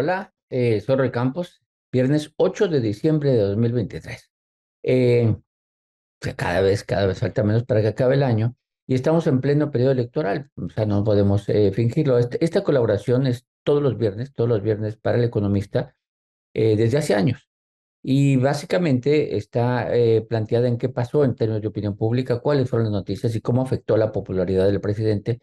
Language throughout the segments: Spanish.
Hola, eh, soy Campos, viernes 8 de diciembre de 2023. Eh, cada vez, cada vez falta menos para que acabe el año y estamos en pleno periodo electoral, o sea, no podemos eh, fingirlo. Este, esta colaboración es todos los viernes, todos los viernes para el economista eh, desde hace años. Y básicamente está planteada en qué pasó en términos de opinión pública, cuáles fueron las noticias y cómo afectó la popularidad del presidente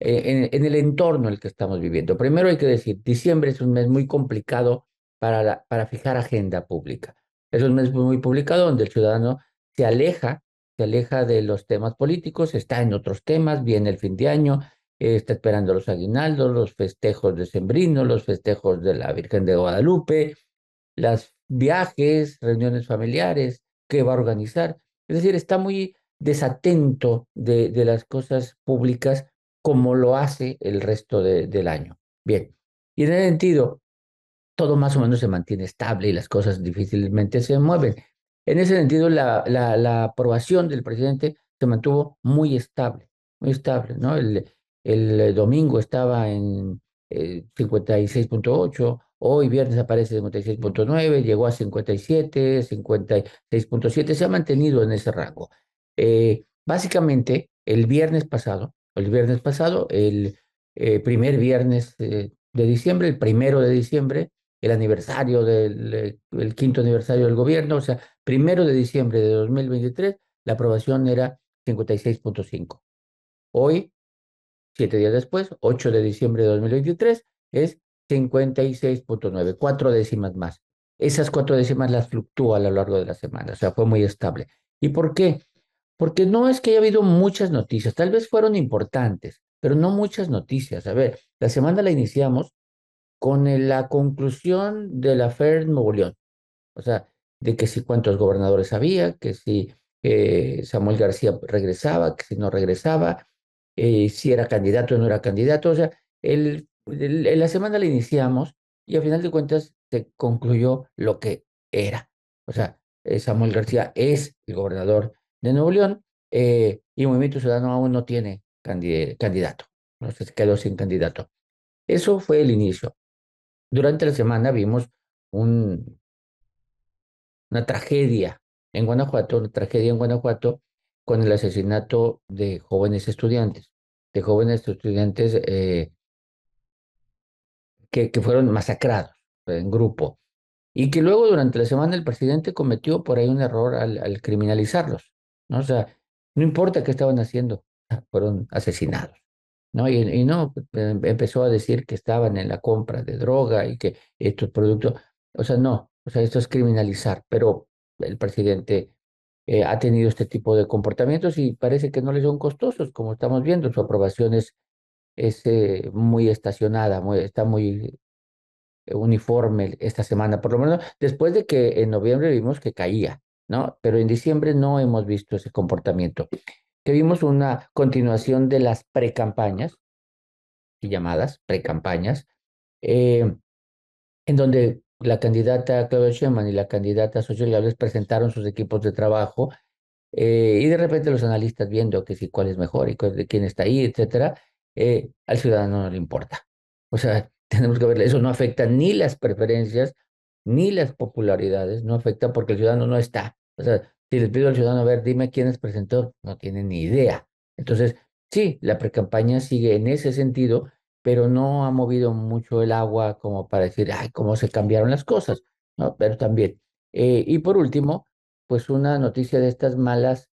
eh, en, el entorno en el que estamos viviendo. Primero hay que decir, diciembre es un mes muy complicado para, para fijar agenda pública. Es un mes muy publicado donde el ciudadano se aleja, se aleja de los temas políticos, está en otros temas, viene el fin de año, está esperando los aguinaldos, los festejos de Sembrino, los festejos de la Virgen de Guadalupe, los viajes, reuniones familiares, qué va a organizar. Es decir, está muy desatento de, de las cosas públicas como lo hace el resto del año. Bien, y en ese sentido, todo más o menos se mantiene estable y las cosas difícilmente se mueven. En ese sentido, la, la, aprobación del presidente se mantuvo muy estable, muy estable, ¿no? El, el domingo estaba en 56.8, eh, hoy viernes aparece 56.9, llegó a 57, 56.7, se ha mantenido en ese rango. Eh, básicamente, el viernes pasado el viernes pasado, el eh, primer viernes de diciembre, el primero de diciembre, el aniversario del eh, quinto aniversario del gobierno, o sea, primero de diciembre de 2023, la aprobación era 56.5. Hoy, siete días después, 8 de diciembre de 2023, es 56.9, cuatro décimas más. Esas cuatro décimas las fluctúa a lo largo de la semana, o sea, fue muy estable. ¿Y por qué? Porque no es que haya habido muchas noticias, tal vez fueron importantes, pero no muchas noticias. A ver, la semana la iniciamos con la conclusión de la FER Nuevo O sea, de que si cuántos gobernadores había, que si eh, Samuel García regresaba, que si no regresaba, eh, si era candidato o no era candidato. O sea, el, la semana la iniciamos y a final de cuentas se concluyó lo que era. O sea, eh, Samuel García es el gobernador de Nuevo León, eh, y Movimiento Ciudadano aún no tiene candidato, no se quedó sin candidato. Eso fue el inicio. Durante la semana vimos una tragedia en Guanajuato, una tragedia en Guanajuato con el asesinato de jóvenes estudiantes, de jóvenes estudiantes eh, que, fueron masacrados en grupo. Y que luego durante la semana el presidente cometió por ahí un error al criminalizarlos. ¿no? O sea, no importa qué estaban haciendo, ah, fueron asesinados. ¿no? Y, no eh, empezó a decir que estaban en la compra de droga y que estos productos, o sea, no, o sea, esto es criminalizar, pero el presidente eh, ha tenido este tipo de comportamientos y parece que no le son costosos, como estamos viendo, su aprobación es, eh, muy estacionada, está muy uniforme esta semana, por lo menos después de que en noviembre vimos que caía, ¿no? Pero en diciembre no hemos visto ese comportamiento. Que vimos una continuación de las precampañas, llamadas precampañas, eh, en donde la candidata Claudia Sheinbaum y la candidata Socio presentaron sus equipos de trabajo eh, y de repente los analistas viendo que cuál es mejor y quién está ahí, etcétera, eh, al ciudadano no le importa. O sea, tenemos que ver, eso no afecta ni las preferencias ni las popularidades, no afecta porque el ciudadano no está. O sea, si les pido al ciudadano, a ver, dime quién es presentador, no tiene ni idea. Entonces, sí, la precampaña sigue en ese sentido, pero no ha movido mucho el agua como para decir, ay, cómo se cambiaron las cosas, ¿no? Pero también. Eh, y por último, pues una noticia de estas malas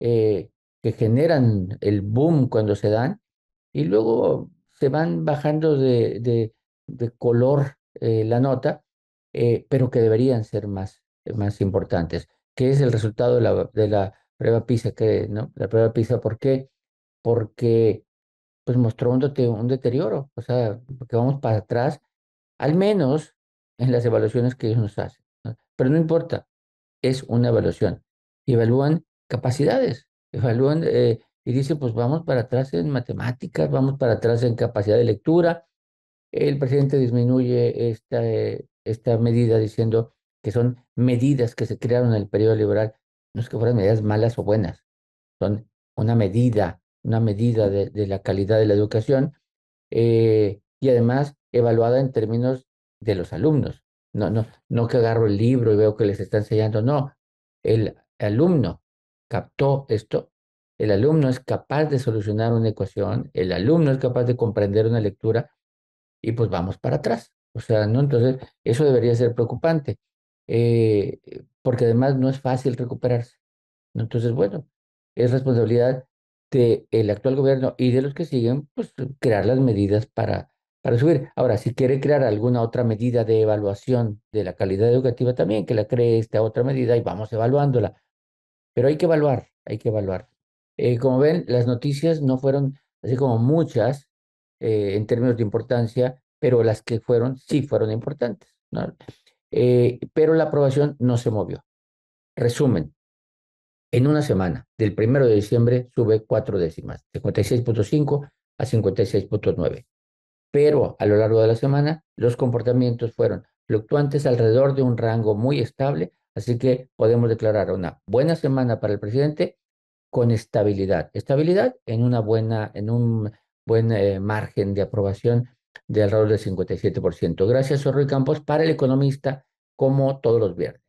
eh, que generan el boom cuando se dan y luego se van bajando de, color eh, la nota eh, pero que deberían ser más, más importantes, que es el resultado de la, de la prueba PISA, que, ¿no? La prueba PISA, ¿por qué? Porque pues mostró un, deterioro, o sea, que vamos para atrás, al menos en las evaluaciones que ellos nos hacen. Pero no importa, es una evaluación. Evalúan capacidades, evalúan eh, y dicen, pues vamos para atrás en matemáticas, vamos para atrás en capacidad de lectura, el presidente disminuye esta, eh, esta medida diciendo que son medidas que se crearon en el periodo liberal, no es que fueran medidas malas o buenas, son una medida, una medida de, la calidad de la educación eh, y además evaluada en términos de los alumnos. No, no, no que agarro el libro y veo que les está enseñando, no, el alumno captó esto, el alumno es capaz de solucionar una ecuación, el alumno es capaz de comprender una lectura y pues vamos para atrás. O sea, ¿no? Entonces, eso debería ser preocupante, eh, porque además no es fácil recuperarse. Entonces, bueno, es responsabilidad del el actual gobierno y de los que siguen, pues crear las medidas para, para subir. Ahora, si quiere crear alguna otra medida de evaluación de la calidad educativa también, que la cree esta otra medida y vamos evaluándola. Pero hay que evaluar, hay que evaluar. Eh, como ven, las noticias no fueron así como muchas eh, en términos de importancia, pero las que fueron sí fueron importantes. ¿no? Eh, pero la aprobación no se movió. Resumen, en una semana, del primero de diciembre, sube cuatro décimas, de 56.5 a 56.9. Pero a lo largo de la semana, los comportamientos fueron fluctuantes alrededor de un rango muy estable, así que podemos declarar una buena semana para el presidente con estabilidad. Estabilidad en, una buena, en un buen eh, margen de aprobación de alrededor del 57%. Gracias, soy Campos, para el economista, como todos los viernes.